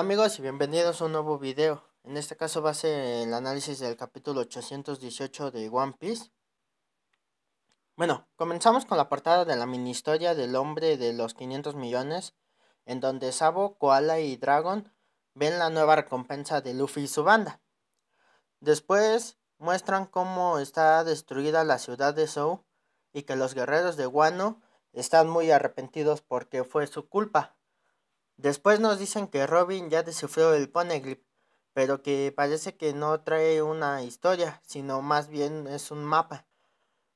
Hola amigos y bienvenidos a un nuevo video. En este caso va a ser el análisis del capítulo 818 de One Piece. Bueno, comenzamos con la portada de la mini historia del hombre de los 500 millones, en donde Sabo, Koala y Dragon ven la nueva recompensa de Luffy y su banda. Después muestran cómo está destruida la ciudad de Zou y que los guerreros de Wano están muy arrepentidos porque fue su culpa Después nos dicen que Robin ya sufrió el Poneglyph, pero que parece que no trae una historia, sino más bien es un mapa.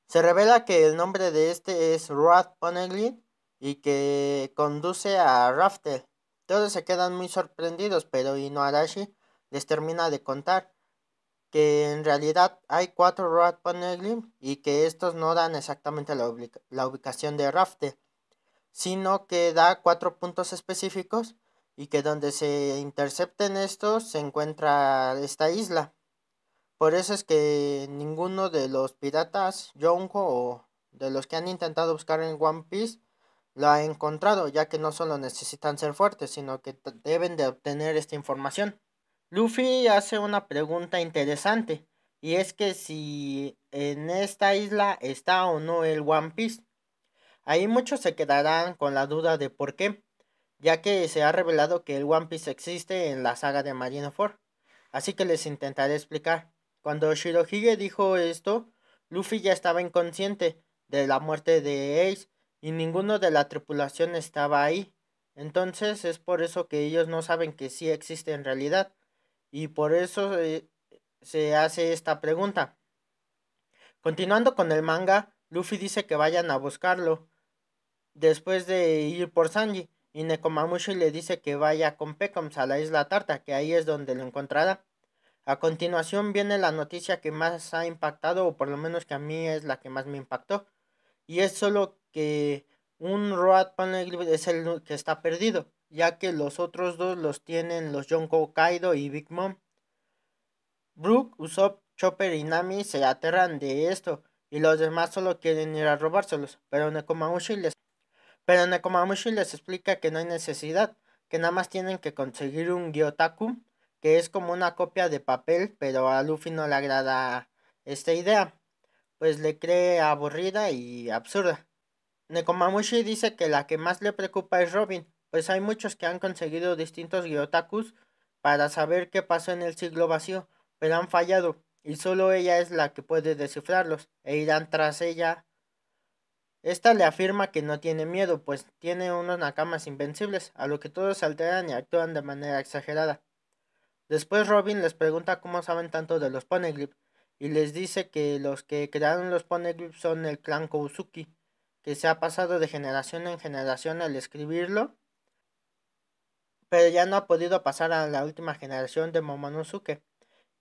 Se revela que el nombre de este es Road Poneglyph y que conduce a Raftel. Todos se quedan muy sorprendidos, pero Arashi les termina de contar que en realidad hay cuatro Rod Poneglyph y que estos no dan exactamente la, la ubicación de Raftel sino que da cuatro puntos específicos y que donde se intercepten estos se encuentra esta isla. Por eso es que ninguno de los piratas Yonko o de los que han intentado buscar en One Piece lo ha encontrado, ya que no solo necesitan ser fuertes, sino que deben de obtener esta información. Luffy hace una pregunta interesante, y es que si en esta isla está o no el One Piece. Ahí muchos se quedarán con la duda de por qué, ya que se ha revelado que el One Piece existe en la saga de Marineford. Así que les intentaré explicar. Cuando Shirohige dijo esto, Luffy ya estaba inconsciente de la muerte de Ace y ninguno de la tripulación estaba ahí. Entonces es por eso que ellos no saben que sí existe en realidad y por eso eh, se hace esta pregunta. Continuando con el manga, Luffy dice que vayan a buscarlo, después de ir por Sanji y Nekomamushi le dice que vaya con Peckhams a la isla Tarta, que ahí es donde lo encontrará. A continuación viene la noticia que más ha impactado, o por lo menos que a mí es la que más me impactó, y es solo que un Road Panel es el que está perdido, ya que los otros dos los tienen los Yonko Kaido y Big Mom. Brook, Usopp, Chopper y Nami se aterran de esto, y los demás solo quieren ir a robárselos, pero Nekomamushi les pero Nekomamushi les explica que no hay necesidad, que nada más tienen que conseguir un Gyotaku, que es como una copia de papel, pero a Luffy no le agrada esta idea, pues le cree aburrida y absurda. Nekomamushi dice que la que más le preocupa es Robin, pues hay muchos que han conseguido distintos Gyotakus para saber qué pasó en el siglo vacío, pero han fallado, y solo ella es la que puede descifrarlos, e irán tras ella esta le afirma que no tiene miedo, pues tiene unos nakamas invencibles, a lo que todos alteran y actúan de manera exagerada. Después Robin les pregunta cómo saben tanto de los Poneglyph, y les dice que los que crearon los Poneglyph son el clan Kousuki, que se ha pasado de generación en generación al escribirlo, pero ya no ha podido pasar a la última generación de Momonosuke,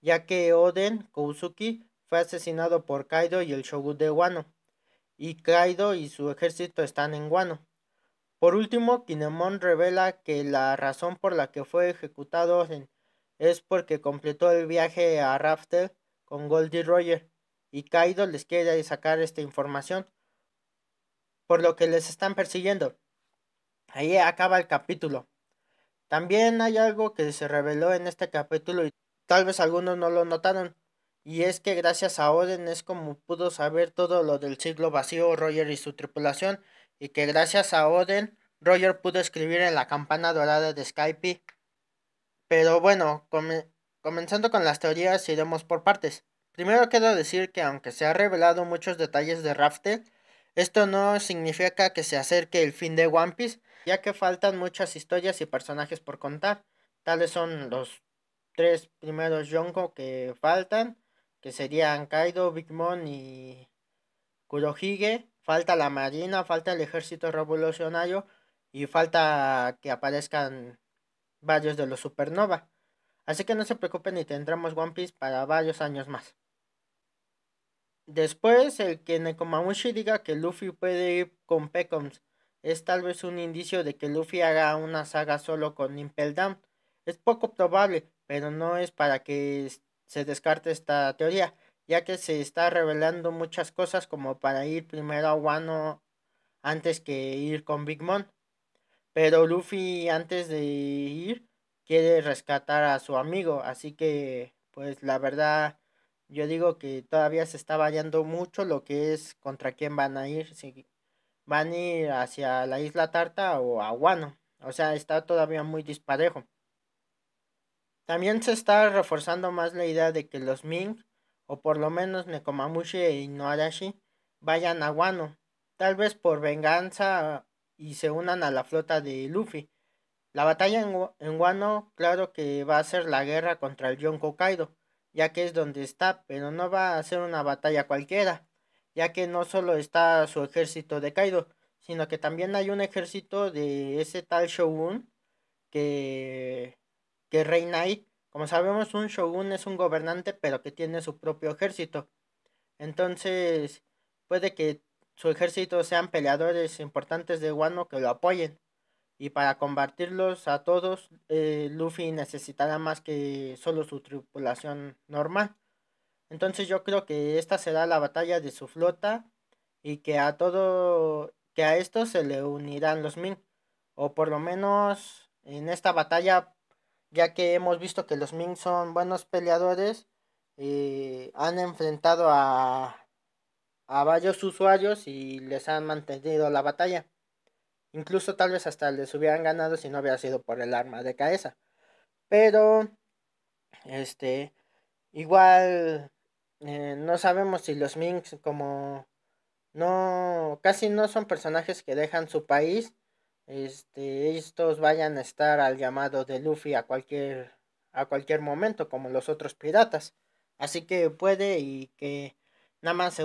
ya que Oden Kousuki fue asesinado por Kaido y el Shogun de Wano y Kaido y su ejército están en Guano. Por último, Kinemon revela que la razón por la que fue ejecutado es porque completó el viaje a Raftel con Goldie Roger y Kaido les quiere sacar esta información, por lo que les están persiguiendo. Ahí acaba el capítulo. También hay algo que se reveló en este capítulo y tal vez algunos no lo notaron y es que gracias a Oden es como pudo saber todo lo del siglo vacío Roger y su tripulación, y que gracias a Oden Roger pudo escribir en la campana dorada de Skype. Pero bueno, comenzando con las teorías, iremos por partes. Primero quiero decir que aunque se ha revelado muchos detalles de Raftel, esto no significa que se acerque el fin de One Piece, ya que faltan muchas historias y personajes por contar. Tales son los tres primeros Yonko que faltan, que serían Kaido, Big Mom y Kurohige. Falta la Marina, falta el Ejército Revolucionario y falta que aparezcan varios de los Supernova. Así que no se preocupen y tendremos One Piece para varios años más. Después, el que Nekomamushi diga que Luffy puede ir con Pecoms es tal vez un indicio de que Luffy haga una saga solo con Impel Down. Es poco probable, pero no es para que se descarta esta teoría, ya que se está revelando muchas cosas como para ir primero a Wano antes que ir con Big Mom. Pero Luffy antes de ir quiere rescatar a su amigo, así que pues la verdad yo digo que todavía se está variando mucho lo que es contra quién van a ir, si van a ir hacia la isla Tarta o a Wano, O sea, está todavía muy disparejo. También se está reforzando más la idea de que los Ming, o por lo menos Nekomamushi e Inuarashi, vayan a Wano, tal vez por venganza y se unan a la flota de Luffy. La batalla en, en Wano, claro que va a ser la guerra contra el Yonko Kaido, ya que es donde está, pero no va a ser una batalla cualquiera, ya que no solo está su ejército de Kaido, sino que también hay un ejército de ese tal Shogun que que reina ahí. Como sabemos, un shogun es un gobernante, pero que tiene su propio ejército. Entonces, puede que su ejército sean peleadores importantes de Wano que lo apoyen. Y para combatirlos a todos, eh, Luffy necesitará más que solo su tripulación normal. Entonces yo creo que esta será la batalla de su flota y que a todo que a esto se le unirán los Min. O por lo menos en esta batalla ya que hemos visto que los Ming son buenos peleadores y han enfrentado a, varios usuarios y les han mantenido la batalla. Incluso tal vez hasta les hubieran ganado si no hubiera sido por el arma de cabeza. Pero, este, igual eh, no sabemos si los Minks como no, casi no son personajes que dejan su país este, estos vayan a estar al llamado de Luffy a cualquier, a cualquier momento, como los otros piratas. Así que puede y que nada más se,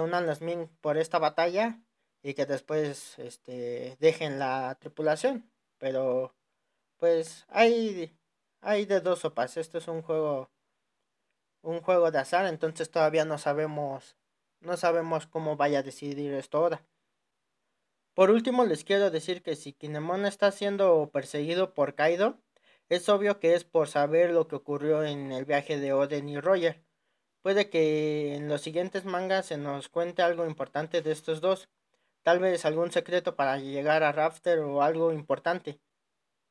unan las Ming por esta batalla y que después este, dejen la tripulación. Pero pues hay, hay de dos sopas. Esto es un juego, un juego de azar, entonces todavía no sabemos, no sabemos cómo vaya a decidir esto ahora. Por último, les quiero decir que si Kinemon está siendo perseguido por Kaido, es obvio que es por saber lo que ocurrió en el viaje de Oden y Roger. Puede que en los siguientes mangas se nos cuente algo importante de estos dos, tal vez algún secreto para llegar a Rafter o algo importante.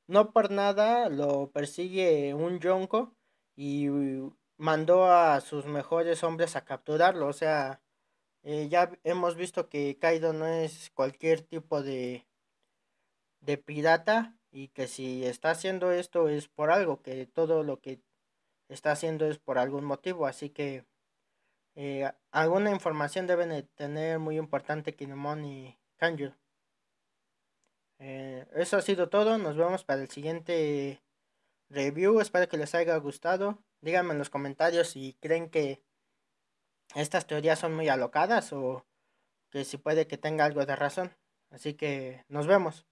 No por nada lo persigue un Yonko y mandó a sus mejores hombres a capturarlo, o sea, eh, ya hemos visto que Kaido no es cualquier tipo de, de pirata y que si está haciendo esto es por algo, que todo lo que está haciendo es por algún motivo. Así que eh, alguna información deben de tener muy importante Kinemon y Kanju. Eh, eso ha sido todo, nos vemos para el siguiente review, espero que les haya gustado. Díganme en los comentarios si creen que estas teorías son muy alocadas o que si puede que tenga algo de razón. Así que nos vemos.